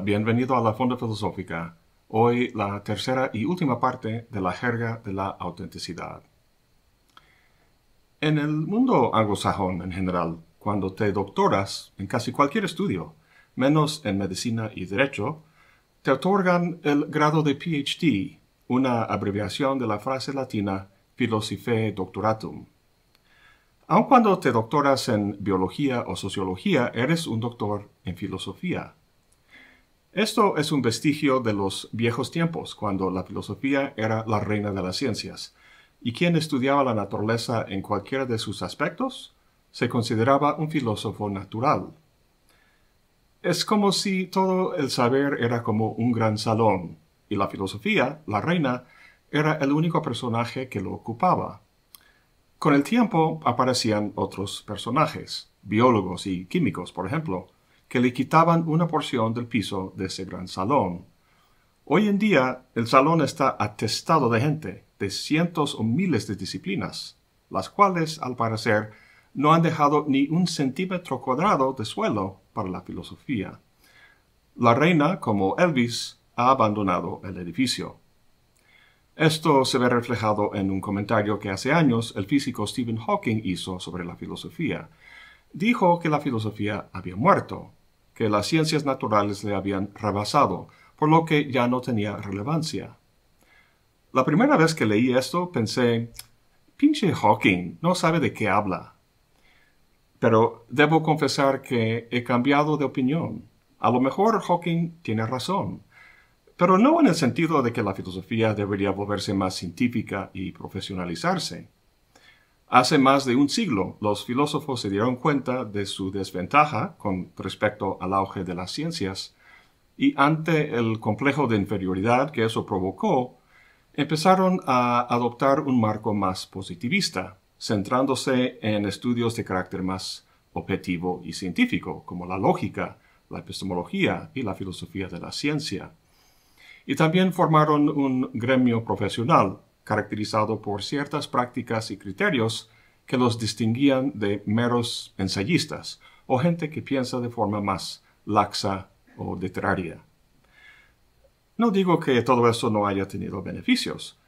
bienvenido a la Fonda Filosófica. Hoy la tercera y última parte de la jerga de la autenticidad. En el mundo anglosajón en general, cuando te doctoras en casi cualquier estudio, menos en medicina y derecho, te otorgan el grado de PhD, una abreviación de la frase latina philosophiae doctoratum. Aun cuando te doctoras en biología o sociología, eres un doctor en filosofía esto es un vestigio de los viejos tiempos, cuando la filosofía era la reina de las ciencias, y quien estudiaba la naturaleza en cualquiera de sus aspectos se consideraba un filósofo natural. Es como si todo el saber era como un gran salón, y la filosofía, la reina, era el único personaje que lo ocupaba. Con el tiempo aparecían otros personajes, biólogos y químicos, por ejemplo, que le quitaban una porción del piso de ese gran salón. Hoy en día el salón está atestado de gente, de cientos o miles de disciplinas, las cuales, al parecer, no han dejado ni un centímetro cuadrado de suelo para la filosofía. La reina, como Elvis, ha abandonado el edificio. Esto se ve reflejado en un comentario que hace años el físico Stephen Hawking hizo sobre la filosofía. Dijo que la filosofía había muerto, que las ciencias naturales le habían rebasado, por lo que ya no tenía relevancia. La primera vez que leí esto pensé, pinche Hawking, no sabe de qué habla. Pero debo confesar que he cambiado de opinión. A lo mejor Hawking tiene razón, pero no en el sentido de que la filosofía debería volverse más científica y profesionalizarse. Hace más de un siglo, los filósofos se dieron cuenta de su desventaja con respecto al auge de las ciencias y ante el complejo de inferioridad que eso provocó, empezaron a adoptar un marco más positivista, centrándose en estudios de carácter más objetivo y científico, como la lógica, la epistemología y la filosofía de la ciencia. Y también formaron un gremio profesional caracterizado por ciertas prácticas y criterios que los distinguían de meros ensayistas o gente que piensa de forma más laxa o literaria. No digo que todo eso no haya tenido beneficios,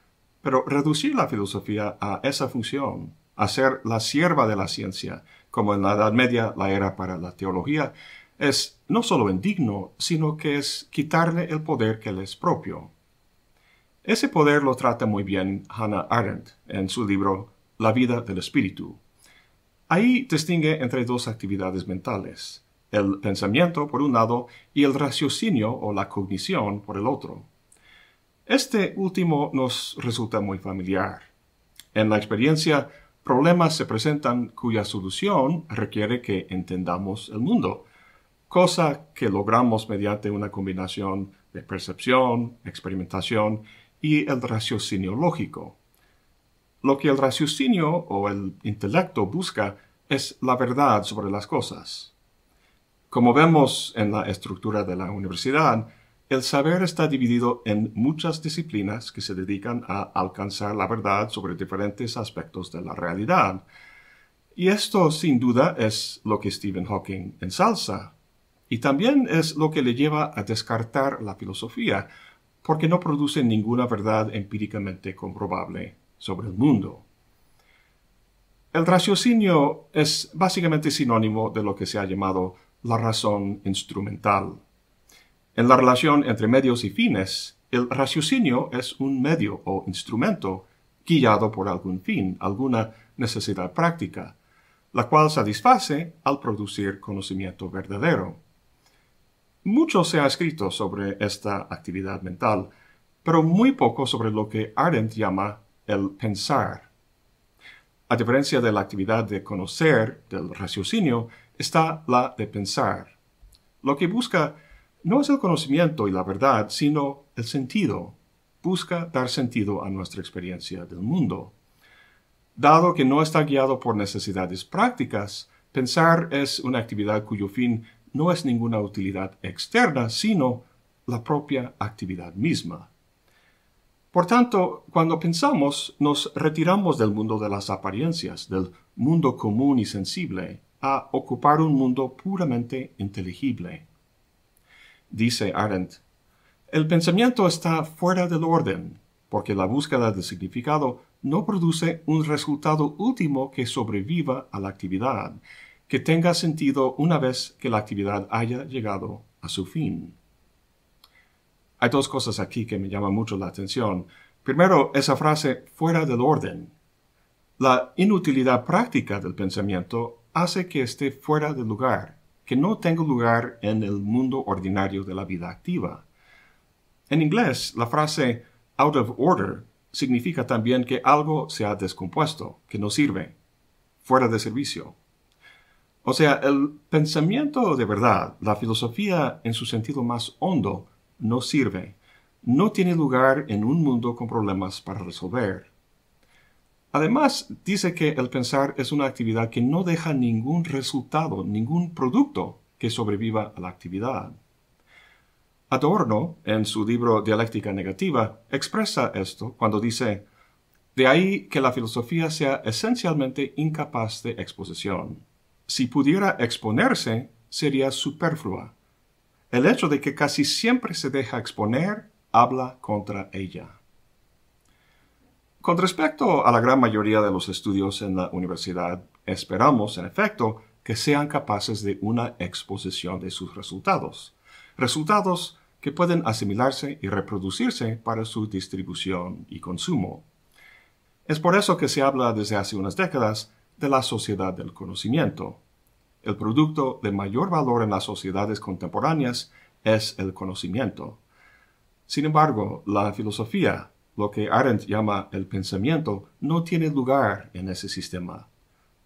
pero reducir la filosofía a esa función, a ser la sierva de la ciencia, como en la Edad Media la era para la teología, es no solo indigno, sino que es quitarle el poder que le es propio. Ese poder lo trata muy bien Hannah Arendt en su libro La vida del espíritu. Ahí distingue entre dos actividades mentales, el pensamiento por un lado y el raciocinio o la cognición por el otro. Este último nos resulta muy familiar. En la experiencia, problemas se presentan cuya solución requiere que entendamos el mundo, cosa que logramos mediante una combinación de percepción, experimentación y el raciocinio lógico. Lo que el raciocinio o el intelecto busca es la verdad sobre las cosas. Como vemos en la estructura de la universidad, el saber está dividido en muchas disciplinas que se dedican a alcanzar la verdad sobre diferentes aspectos de la realidad. Y esto, sin duda, es lo que Stephen Hawking ensalza. Y también es lo que le lleva a descartar la filosofía, porque no produce ninguna verdad empíricamente comprobable sobre el mundo. El raciocinio es básicamente sinónimo de lo que se ha llamado la razón instrumental. En la relación entre medios y fines, el raciocinio es un medio o instrumento guiado por algún fin, alguna necesidad práctica, la cual satisface al producir conocimiento verdadero. Mucho se ha escrito sobre esta actividad mental, pero muy poco sobre lo que Arendt llama el pensar. A diferencia de la actividad de conocer, del raciocinio, está la de pensar. Lo que busca no es el conocimiento y la verdad, sino el sentido. Busca dar sentido a nuestra experiencia del mundo. Dado que no está guiado por necesidades prácticas, pensar es una actividad cuyo fin no es ninguna utilidad externa, sino la propia actividad misma. Por tanto, cuando pensamos, nos retiramos del mundo de las apariencias, del mundo común y sensible, a ocupar un mundo puramente inteligible. Dice Arendt, el pensamiento está fuera del orden, porque la búsqueda de significado no produce un resultado último que sobreviva a la actividad, que tenga sentido una vez que la actividad haya llegado a su fin. Hay dos cosas aquí que me llaman mucho la atención. Primero, esa frase fuera del orden. La inutilidad práctica del pensamiento hace que esté fuera del lugar, que no tenga lugar en el mundo ordinario de la vida activa. En inglés, la frase out of order significa también que algo se ha descompuesto, que no sirve, fuera de servicio. O sea, el pensamiento de verdad, la filosofía en su sentido más hondo, no sirve. No tiene lugar en un mundo con problemas para resolver. Además, dice que el pensar es una actividad que no deja ningún resultado, ningún producto que sobreviva a la actividad. Adorno, en su libro Dialéctica Negativa, expresa esto cuando dice, de ahí que la filosofía sea esencialmente incapaz de exposición si pudiera exponerse, sería superflua. El hecho de que casi siempre se deja exponer habla contra ella. Con respecto a la gran mayoría de los estudios en la universidad, esperamos, en efecto, que sean capaces de una exposición de sus resultados, resultados que pueden asimilarse y reproducirse para su distribución y consumo. Es por eso que se habla desde hace unas décadas de la sociedad del conocimiento. El producto de mayor valor en las sociedades contemporáneas es el conocimiento. Sin embargo, la filosofía, lo que Arendt llama el pensamiento, no tiene lugar en ese sistema.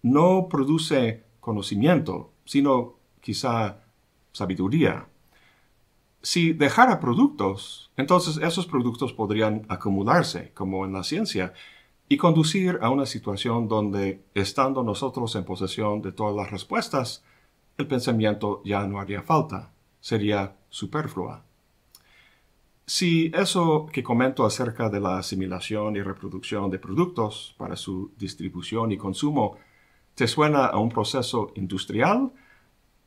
No produce conocimiento, sino quizá sabiduría. Si dejara productos, entonces esos productos podrían acumularse, como en la ciencia, y conducir a una situación donde, estando nosotros en posesión de todas las respuestas, el pensamiento ya no haría falta, sería superflua. Si eso que comento acerca de la asimilación y reproducción de productos para su distribución y consumo te suena a un proceso industrial,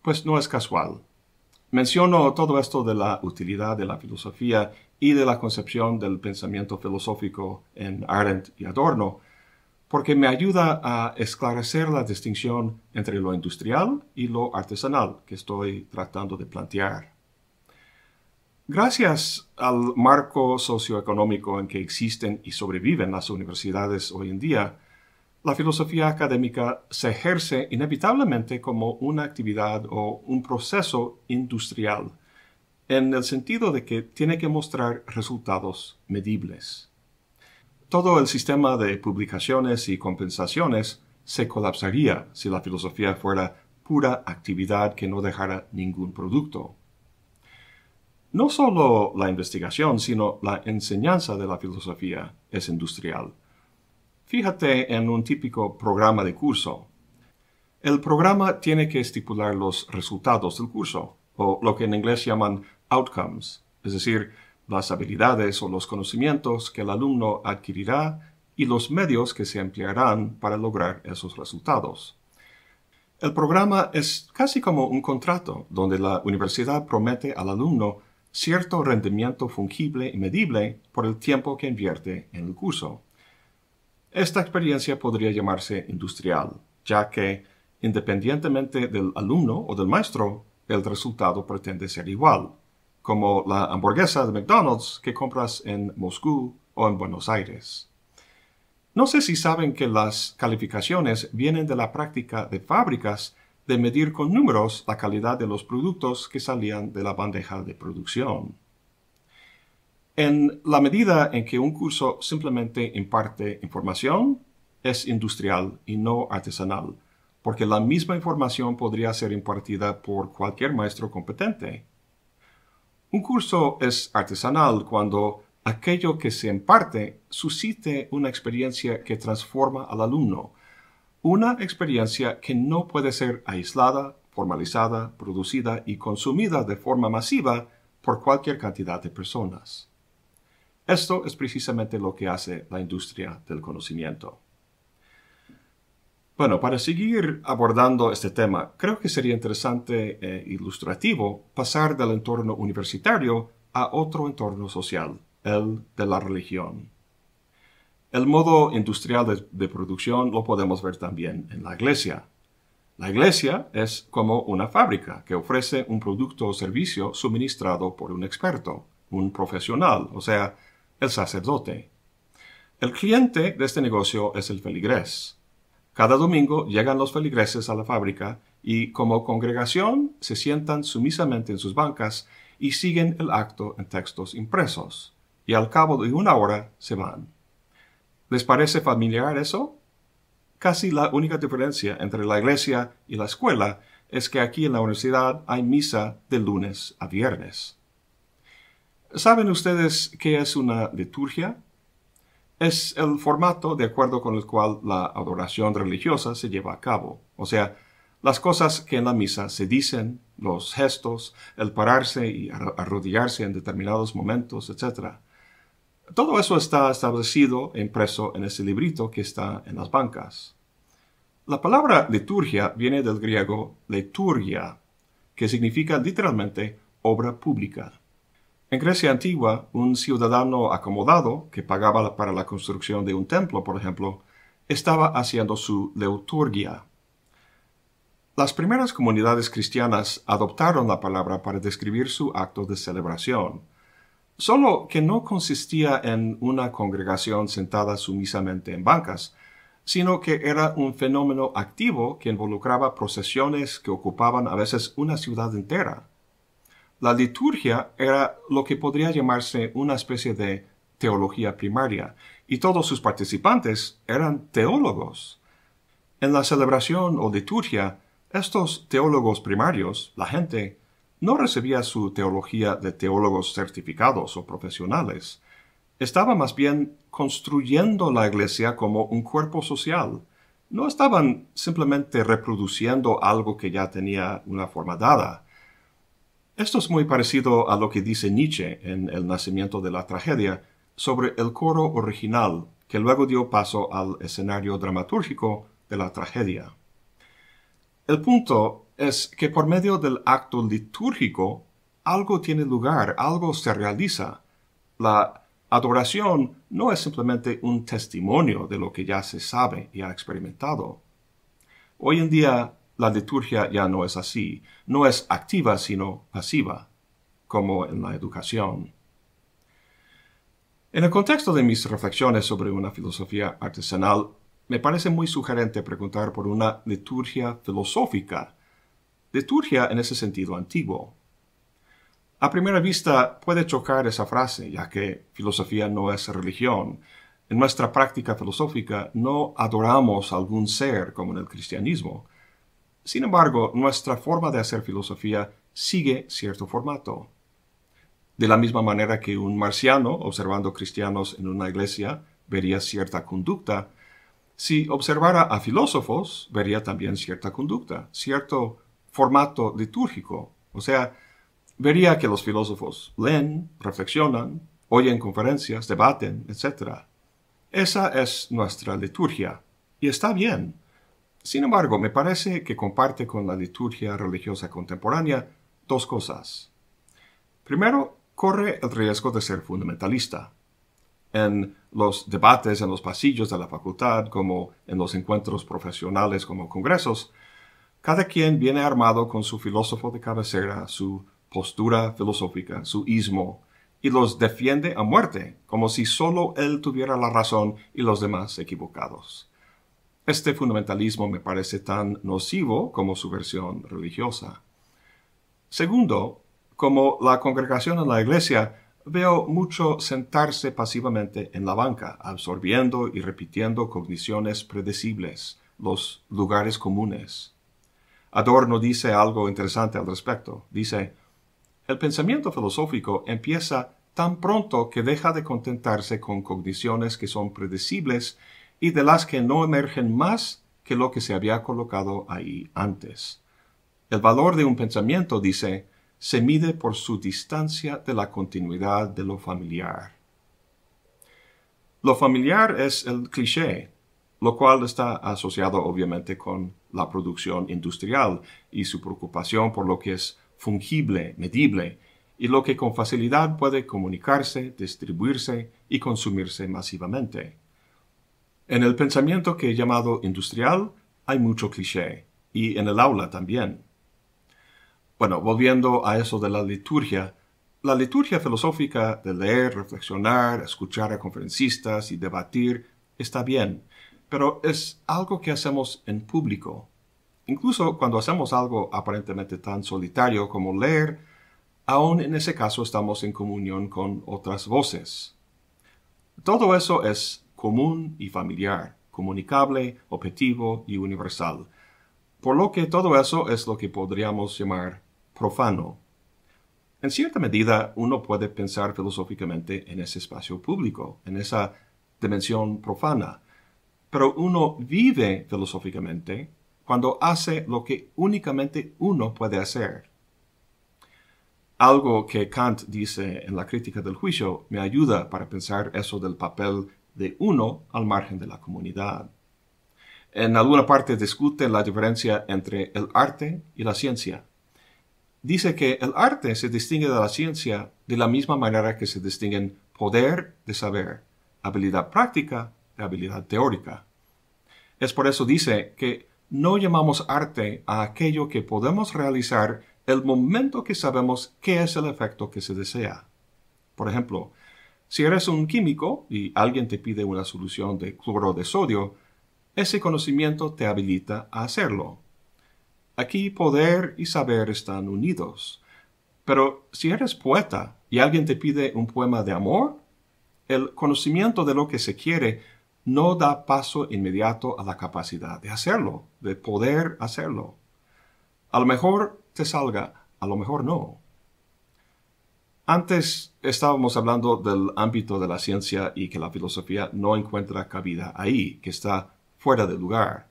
pues no es casual. Menciono todo esto de la utilidad de la filosofía y de la concepción del pensamiento filosófico en Arendt y Adorno, porque me ayuda a esclarecer la distinción entre lo industrial y lo artesanal que estoy tratando de plantear. Gracias al marco socioeconómico en que existen y sobreviven las universidades hoy en día, la filosofía académica se ejerce inevitablemente como una actividad o un proceso industrial, en el sentido de que tiene que mostrar resultados medibles. Todo el sistema de publicaciones y compensaciones se colapsaría si la filosofía fuera pura actividad que no dejara ningún producto. No solo la investigación, sino la enseñanza de la filosofía es industrial. Fíjate en un típico programa de curso. El programa tiene que estipular los resultados del curso, o lo que en inglés llaman outcomes, es decir, las habilidades o los conocimientos que el alumno adquirirá y los medios que se emplearán para lograr esos resultados. El programa es casi como un contrato donde la universidad promete al alumno cierto rendimiento fungible y medible por el tiempo que invierte en el curso. Esta experiencia podría llamarse industrial, ya que, independientemente del alumno o del maestro, el resultado pretende ser igual como la hamburguesa de McDonald's que compras en Moscú o en Buenos Aires. No sé si saben que las calificaciones vienen de la práctica de fábricas de medir con números la calidad de los productos que salían de la bandeja de producción. En la medida en que un curso simplemente imparte información, es industrial y no artesanal, porque la misma información podría ser impartida por cualquier maestro competente. Un curso es artesanal cuando aquello que se imparte suscite una experiencia que transforma al alumno, una experiencia que no puede ser aislada, formalizada, producida y consumida de forma masiva por cualquier cantidad de personas. Esto es precisamente lo que hace la industria del conocimiento. Bueno, para seguir abordando este tema, creo que sería interesante e ilustrativo pasar del entorno universitario a otro entorno social, el de la religión. El modo industrial de, producción lo podemos ver también en la iglesia. La iglesia es como una fábrica que ofrece un producto o servicio suministrado por un experto, un profesional, o sea, el sacerdote. El cliente de este negocio es el feligrés, cada domingo llegan los feligreses a la fábrica y como congregación se sientan sumisamente en sus bancas y siguen el acto en textos impresos, y al cabo de una hora se van. ¿Les parece familiar eso? Casi la única diferencia entre la iglesia y la escuela es que aquí en la universidad hay misa de lunes a viernes. ¿Saben ustedes qué es una liturgia? es el formato de acuerdo con el cual la adoración religiosa se lleva a cabo, o sea, las cosas que en la misa se dicen, los gestos, el pararse y arrodillarse en determinados momentos, etc. Todo eso está establecido e impreso en ese librito que está en las bancas. La palabra liturgia viene del griego liturgia, que significa literalmente obra pública. En Grecia antigua, un ciudadano acomodado que pagaba para la construcción de un templo, por ejemplo, estaba haciendo su leuturgia. Las primeras comunidades cristianas adoptaron la palabra para describir su acto de celebración, solo que no consistía en una congregación sentada sumisamente en bancas, sino que era un fenómeno activo que involucraba procesiones que ocupaban a veces una ciudad entera. La liturgia era lo que podría llamarse una especie de teología primaria, y todos sus participantes eran teólogos. En la celebración o liturgia, estos teólogos primarios, la gente, no recibía su teología de teólogos certificados o profesionales. Estaba más bien construyendo la iglesia como un cuerpo social. No estaban simplemente reproduciendo algo que ya tenía una forma dada. Esto es muy parecido a lo que dice Nietzsche en El nacimiento de la tragedia sobre el coro original que luego dio paso al escenario dramatúrgico de la tragedia. El punto es que por medio del acto litúrgico algo tiene lugar, algo se realiza. La adoración no es simplemente un testimonio de lo que ya se sabe y ha experimentado. Hoy en día la liturgia ya no es así, no es activa sino pasiva, como en la educación. En el contexto de mis reflexiones sobre una filosofía artesanal, me parece muy sugerente preguntar por una liturgia filosófica, liturgia en ese sentido antiguo. A primera vista puede chocar esa frase, ya que filosofía no es religión. En nuestra práctica filosófica no adoramos algún ser como en el cristianismo, sin embargo, nuestra forma de hacer filosofía sigue cierto formato. De la misma manera que un marciano observando cristianos en una iglesia vería cierta conducta, si observara a filósofos vería también cierta conducta, cierto formato litúrgico. O sea, vería que los filósofos leen, reflexionan, oyen conferencias, debaten, etc. Esa es nuestra liturgia. Y está bien. Sin embargo, me parece que comparte con la liturgia religiosa contemporánea dos cosas. Primero, corre el riesgo de ser fundamentalista. En los debates en los pasillos de la facultad, como en los encuentros profesionales como congresos, cada quien viene armado con su filósofo de cabecera, su postura filosófica, su ismo, y los defiende a muerte, como si solo él tuviera la razón y los demás equivocados. Este fundamentalismo me parece tan nocivo como su versión religiosa. Segundo, como la congregación en la iglesia, veo mucho sentarse pasivamente en la banca, absorbiendo y repitiendo cogniciones predecibles, los lugares comunes. Adorno dice algo interesante al respecto. Dice, el pensamiento filosófico empieza tan pronto que deja de contentarse con cogniciones que son predecibles y de las que no emergen más que lo que se había colocado ahí antes. El valor de un pensamiento, dice, se mide por su distancia de la continuidad de lo familiar. Lo familiar es el cliché, lo cual está asociado obviamente con la producción industrial y su preocupación por lo que es fungible, medible, y lo que con facilidad puede comunicarse, distribuirse y consumirse masivamente. En el pensamiento que he llamado industrial hay mucho cliché, y en el aula también. Bueno, volviendo a eso de la liturgia, la liturgia filosófica de leer, reflexionar, escuchar a conferencistas y debatir está bien, pero es algo que hacemos en público. Incluso cuando hacemos algo aparentemente tan solitario como leer, aún en ese caso estamos en comunión con otras voces. Todo eso es común y familiar, comunicable, objetivo y universal. Por lo que todo eso es lo que podríamos llamar profano. En cierta medida, uno puede pensar filosóficamente en ese espacio público, en esa dimensión profana, pero uno vive filosóficamente cuando hace lo que únicamente uno puede hacer. Algo que Kant dice en la crítica del juicio me ayuda para pensar eso del papel de uno al margen de la comunidad. En alguna parte discute la diferencia entre el arte y la ciencia. Dice que el arte se distingue de la ciencia de la misma manera que se distinguen poder de saber, habilidad práctica de habilidad teórica. Es por eso dice que no llamamos arte a aquello que podemos realizar el momento que sabemos qué es el efecto que se desea. Por ejemplo, si eres un químico y alguien te pide una solución de cloro de sodio, ese conocimiento te habilita a hacerlo. Aquí poder y saber están unidos. Pero si eres poeta y alguien te pide un poema de amor, el conocimiento de lo que se quiere no da paso inmediato a la capacidad de hacerlo, de poder hacerlo. A lo mejor te salga, a lo mejor no. Antes estábamos hablando del ámbito de la ciencia y que la filosofía no encuentra cabida ahí, que está fuera de lugar.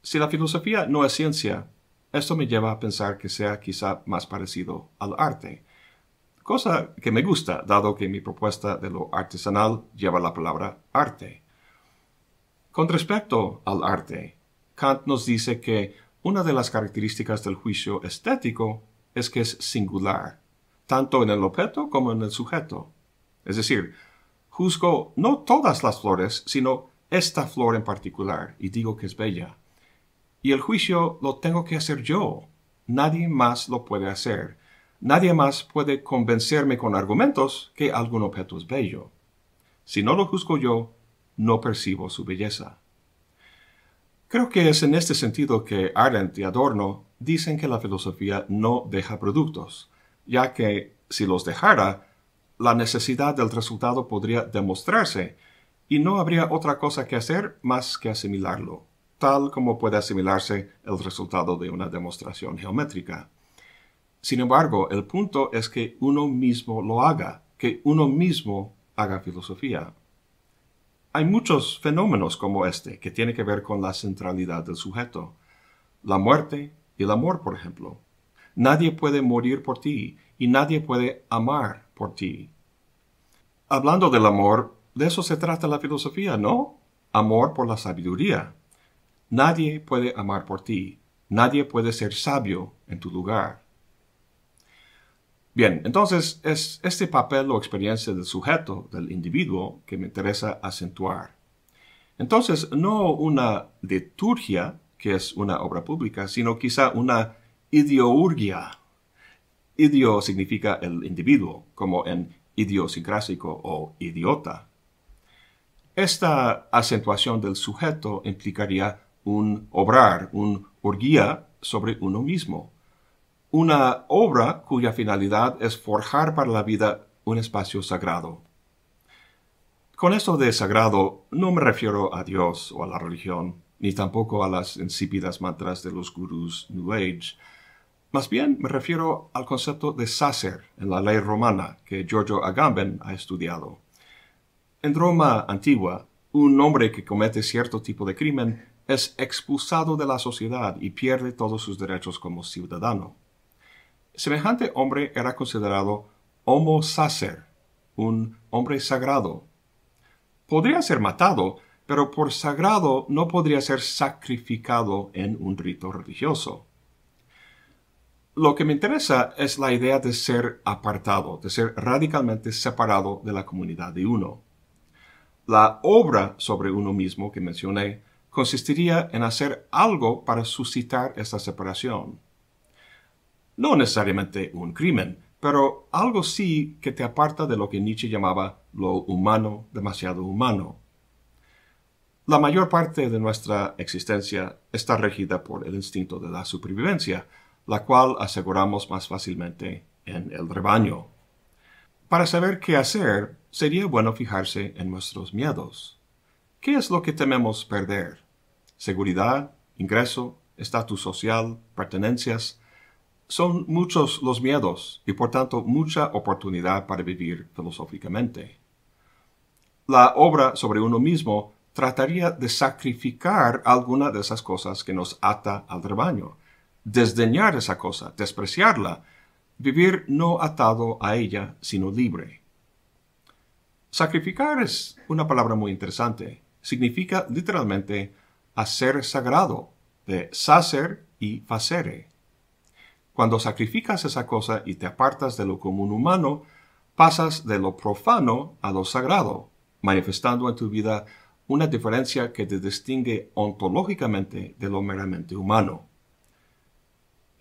Si la filosofía no es ciencia, esto me lleva a pensar que sea quizá más parecido al arte, cosa que me gusta, dado que mi propuesta de lo artesanal lleva la palabra arte. Con respecto al arte, Kant nos dice que una de las características del juicio estético es que es singular, tanto en el objeto como en el sujeto. Es decir, juzgo no todas las flores, sino esta flor en particular, y digo que es bella. Y el juicio lo tengo que hacer yo. Nadie más lo puede hacer. Nadie más puede convencerme con argumentos que algún objeto es bello. Si no lo juzgo yo, no percibo su belleza. Creo que es en este sentido que Arendt y Adorno dicen que la filosofía no deja productos, ya que, si los dejara, la necesidad del resultado podría demostrarse, y no habría otra cosa que hacer más que asimilarlo, tal como puede asimilarse el resultado de una demostración geométrica. Sin embargo, el punto es que uno mismo lo haga, que uno mismo haga filosofía. Hay muchos fenómenos como este que tienen que ver con la centralidad del sujeto. La muerte y el amor, por ejemplo. Nadie puede morir por ti y nadie puede amar por ti. Hablando del amor, de eso se trata la filosofía, ¿no? Amor por la sabiduría. Nadie puede amar por ti. Nadie puede ser sabio en tu lugar. Bien, entonces es este papel o experiencia del sujeto, del individuo, que me interesa acentuar. Entonces, no una liturgia, que es una obra pública, sino quizá una idiurgia Idio significa el individuo, como en idiosincrásico o idiota. Esta acentuación del sujeto implicaría un obrar, un urgía sobre uno mismo. Una obra cuya finalidad es forjar para la vida un espacio sagrado. Con esto de sagrado no me refiero a Dios o a la religión, ni tampoco a las insípidas mantras de los gurús New Age, más bien me refiero al concepto de sacer en la ley romana que Giorgio Agamben ha estudiado. En Roma antigua, un hombre que comete cierto tipo de crimen es expulsado de la sociedad y pierde todos sus derechos como ciudadano. Semejante hombre era considerado homo sacer, un hombre sagrado. Podría ser matado, pero por sagrado no podría ser sacrificado en un rito religioso lo que me interesa es la idea de ser apartado, de ser radicalmente separado de la comunidad de uno. La obra sobre uno mismo que mencioné consistiría en hacer algo para suscitar esta separación. No necesariamente un crimen, pero algo sí que te aparta de lo que Nietzsche llamaba lo humano, demasiado humano. La mayor parte de nuestra existencia está regida por el instinto de la supervivencia, la cual aseguramos más fácilmente en el rebaño. Para saber qué hacer, sería bueno fijarse en nuestros miedos. ¿Qué es lo que tememos perder? Seguridad, ingreso, estatus social, pertenencias. Son muchos los miedos y por tanto mucha oportunidad para vivir filosóficamente. La obra sobre uno mismo trataría de sacrificar alguna de esas cosas que nos ata al rebaño, desdeñar esa cosa, despreciarla, vivir no atado a ella, sino libre. Sacrificar es una palabra muy interesante. Significa literalmente hacer sagrado, de sacer y facere. Cuando sacrificas esa cosa y te apartas de lo común humano, pasas de lo profano a lo sagrado, manifestando en tu vida una diferencia que te distingue ontológicamente de lo meramente humano.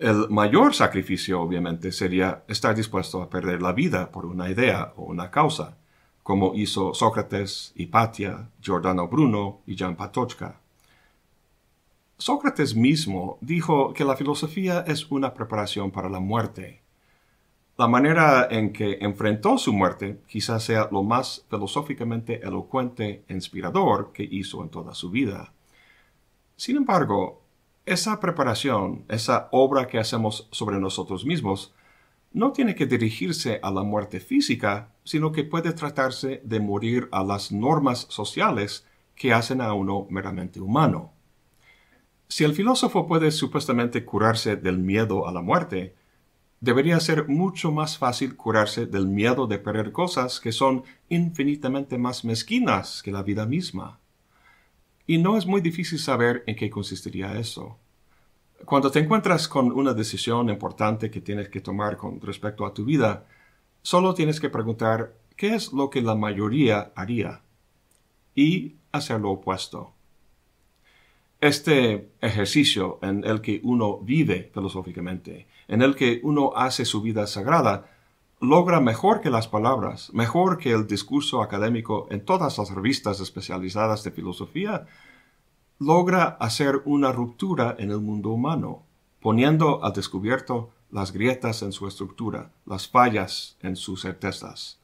El mayor sacrificio, obviamente, sería estar dispuesto a perder la vida por una idea o una causa, como hizo Sócrates, Hipatia, Giordano Bruno y Jan Patochka. Sócrates mismo dijo que la filosofía es una preparación para la muerte. La manera en que enfrentó su muerte quizás sea lo más filosóficamente elocuente e inspirador que hizo en toda su vida. Sin embargo, esa preparación, esa obra que hacemos sobre nosotros mismos, no tiene que dirigirse a la muerte física, sino que puede tratarse de morir a las normas sociales que hacen a uno meramente humano. Si el filósofo puede supuestamente curarse del miedo a la muerte, debería ser mucho más fácil curarse del miedo de perder cosas que son infinitamente más mezquinas que la vida misma. Y no es muy difícil saber en qué consistiría eso. Cuando te encuentras con una decisión importante que tienes que tomar con respecto a tu vida, solo tienes que preguntar qué es lo que la mayoría haría y hacer lo opuesto. Este ejercicio en el que uno vive filosóficamente, en el que uno hace su vida sagrada, logra mejor que las palabras, mejor que el discurso académico en todas las revistas especializadas de filosofía, logra hacer una ruptura en el mundo humano, poniendo al descubierto las grietas en su estructura, las fallas en sus certezas.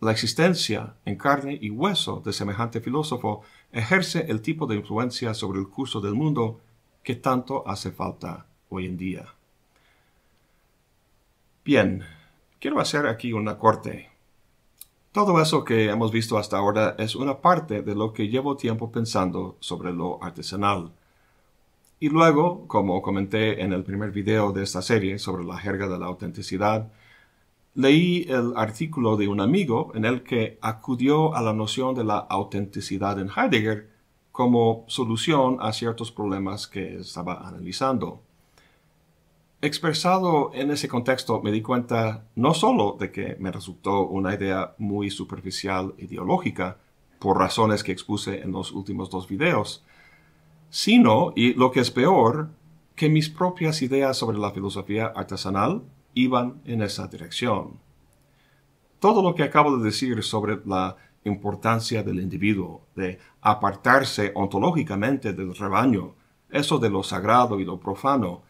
La existencia en carne y hueso de semejante filósofo ejerce el tipo de influencia sobre el curso del mundo que tanto hace falta hoy en día. Bien, Quiero hacer aquí una corte. Todo eso que hemos visto hasta ahora es una parte de lo que llevo tiempo pensando sobre lo artesanal. Y luego, como comenté en el primer video de esta serie sobre la jerga de la autenticidad, leí el artículo de un amigo en el que acudió a la noción de la autenticidad en Heidegger como solución a ciertos problemas que estaba analizando expresado en ese contexto me di cuenta no solo de que me resultó una idea muy superficial ideológica, por razones que expuse en los últimos dos videos, sino, y lo que es peor, que mis propias ideas sobre la filosofía artesanal iban en esa dirección. Todo lo que acabo de decir sobre la importancia del individuo, de apartarse ontológicamente del rebaño, eso de lo sagrado y lo profano,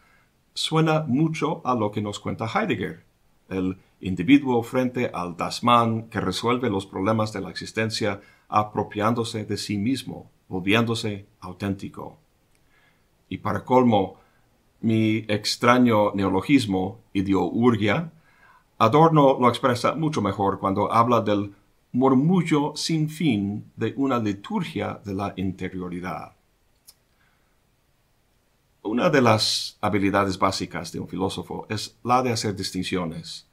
suena mucho a lo que nos cuenta Heidegger, el individuo frente al Dasman que resuelve los problemas de la existencia apropiándose de sí mismo, volviéndose auténtico. Y para colmo, mi extraño neologismo, idiourgia, Adorno lo expresa mucho mejor cuando habla del murmullo sin fin de una liturgia de la interioridad una de las habilidades básicas de un filósofo es la de hacer distinciones.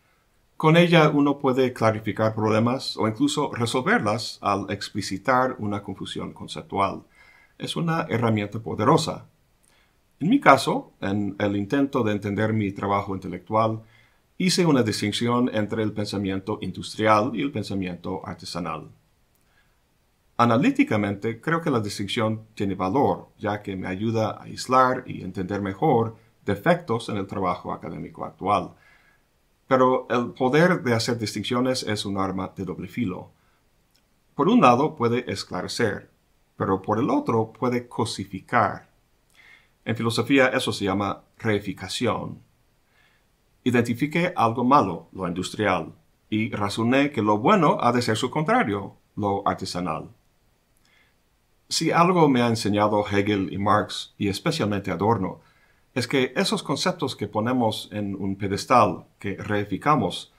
Con ella uno puede clarificar problemas o incluso resolverlas al explicitar una confusión conceptual. Es una herramienta poderosa. En mi caso, en el intento de entender mi trabajo intelectual, hice una distinción entre el pensamiento industrial y el pensamiento artesanal. Analíticamente, creo que la distinción tiene valor, ya que me ayuda a aislar y entender mejor defectos en el trabajo académico actual. Pero el poder de hacer distinciones es un arma de doble filo. Por un lado puede esclarecer, pero por el otro puede cosificar. En filosofía eso se llama reificación. Identifique algo malo, lo industrial, y razoné que lo bueno ha de ser su contrario, lo artesanal. Si algo me ha enseñado Hegel y Marx, y especialmente Adorno, es que esos conceptos que ponemos en un pedestal, que reificamos,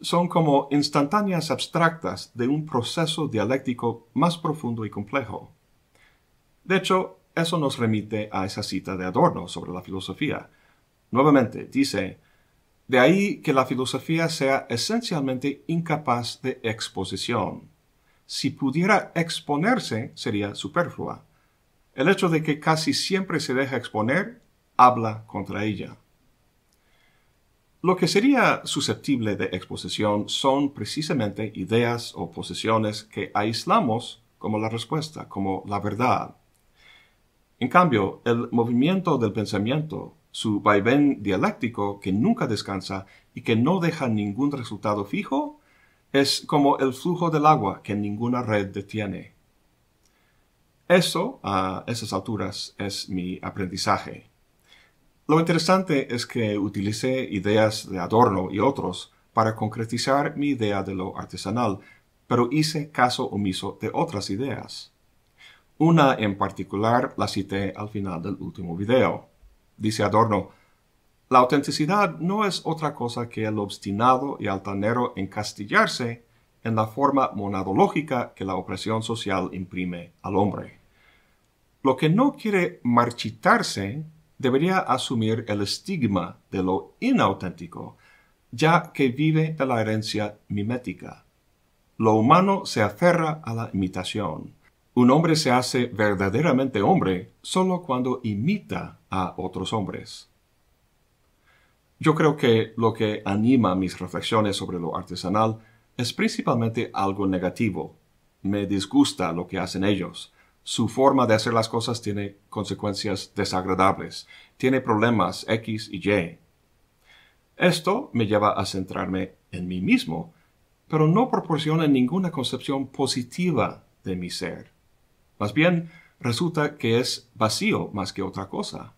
son como instantáneas abstractas de un proceso dialéctico más profundo y complejo. De hecho, eso nos remite a esa cita de Adorno sobre la filosofía. Nuevamente, dice, de ahí que la filosofía sea esencialmente incapaz de exposición si pudiera exponerse, sería superflua. El hecho de que casi siempre se deja exponer habla contra ella. Lo que sería susceptible de exposición son precisamente ideas o posiciones que aislamos como la respuesta, como la verdad. En cambio, el movimiento del pensamiento, su vaivén dialéctico que nunca descansa y que no deja ningún resultado fijo, es como el flujo del agua que ninguna red detiene. Eso, a esas alturas, es mi aprendizaje. Lo interesante es que utilicé ideas de Adorno y otros para concretizar mi idea de lo artesanal, pero hice caso omiso de otras ideas. Una en particular la cité al final del último video. Dice Adorno, la autenticidad no es otra cosa que el obstinado y altanero encastillarse en la forma monadológica que la opresión social imprime al hombre. Lo que no quiere marchitarse debería asumir el estigma de lo inauténtico, ya que vive de la herencia mimética. Lo humano se aferra a la imitación. Un hombre se hace verdaderamente hombre solo cuando imita a otros hombres. Yo creo que lo que anima mis reflexiones sobre lo artesanal es principalmente algo negativo. Me disgusta lo que hacen ellos. Su forma de hacer las cosas tiene consecuencias desagradables, tiene problemas X y Y. Esto me lleva a centrarme en mí mismo, pero no proporciona ninguna concepción positiva de mi ser. Más bien, resulta que es vacío más que otra cosa.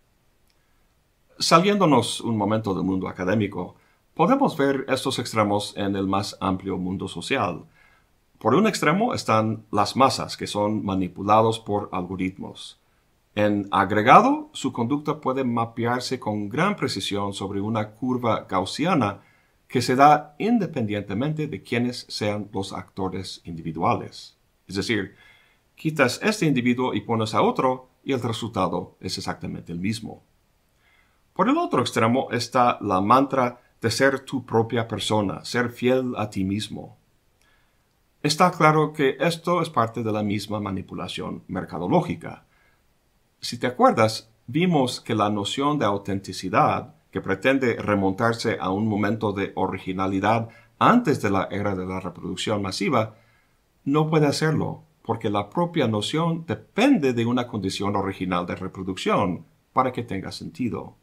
Saliéndonos un momento del mundo académico, podemos ver estos extremos en el más amplio mundo social. Por un extremo están las masas que son manipulados por algoritmos. En agregado, su conducta puede mapearse con gran precisión sobre una curva gaussiana que se da independientemente de quiénes sean los actores individuales. Es decir, quitas este individuo y pones a otro y el resultado es exactamente el mismo. Por el otro extremo está la mantra de ser tu propia persona, ser fiel a ti mismo. Está claro que esto es parte de la misma manipulación mercadológica. Si te acuerdas, vimos que la noción de autenticidad, que pretende remontarse a un momento de originalidad antes de la era de la reproducción masiva, no puede hacerlo, porque la propia noción depende de una condición original de reproducción para que tenga sentido.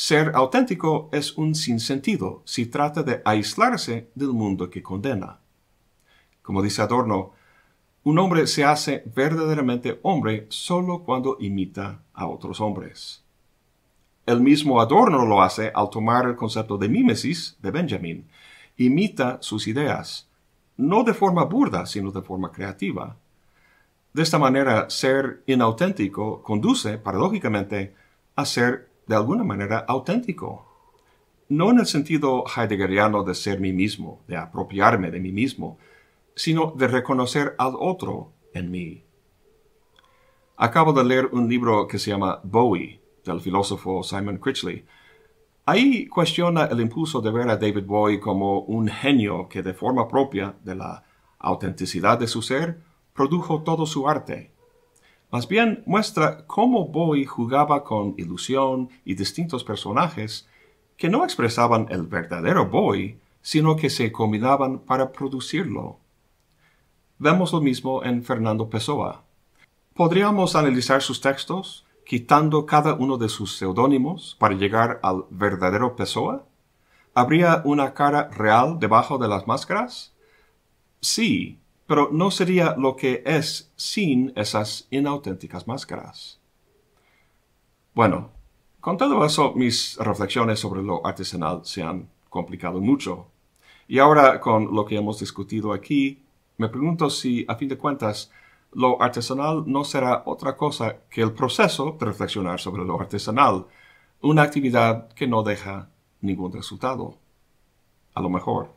Ser auténtico es un sinsentido si trata de aislarse del mundo que condena. Como dice Adorno, un hombre se hace verdaderamente hombre solo cuando imita a otros hombres. El mismo Adorno lo hace al tomar el concepto de mímesis de Benjamin. Imita sus ideas, no de forma burda, sino de forma creativa. De esta manera, ser inauténtico conduce, paradójicamente, a ser de alguna manera auténtico. No en el sentido heideggeriano de ser mí mismo, de apropiarme de mí mismo, sino de reconocer al otro en mí. Acabo de leer un libro que se llama Bowie, del filósofo Simon Critchley. Ahí cuestiona el impulso de ver a David Bowie como un genio que de forma propia de la autenticidad de su ser produjo todo su arte más bien muestra cómo Boy jugaba con ilusión y distintos personajes que no expresaban el verdadero Boy, sino que se combinaban para producirlo. Vemos lo mismo en Fernando Pessoa. Podríamos analizar sus textos quitando cada uno de sus seudónimos para llegar al verdadero Pessoa? ¿Habría una cara real debajo de las máscaras? Sí, pero no sería lo que es sin esas inauténticas máscaras. Bueno, con todo eso mis reflexiones sobre lo artesanal se han complicado mucho. Y ahora con lo que hemos discutido aquí, me pregunto si, a fin de cuentas, lo artesanal no será otra cosa que el proceso de reflexionar sobre lo artesanal, una actividad que no deja ningún resultado. A lo mejor.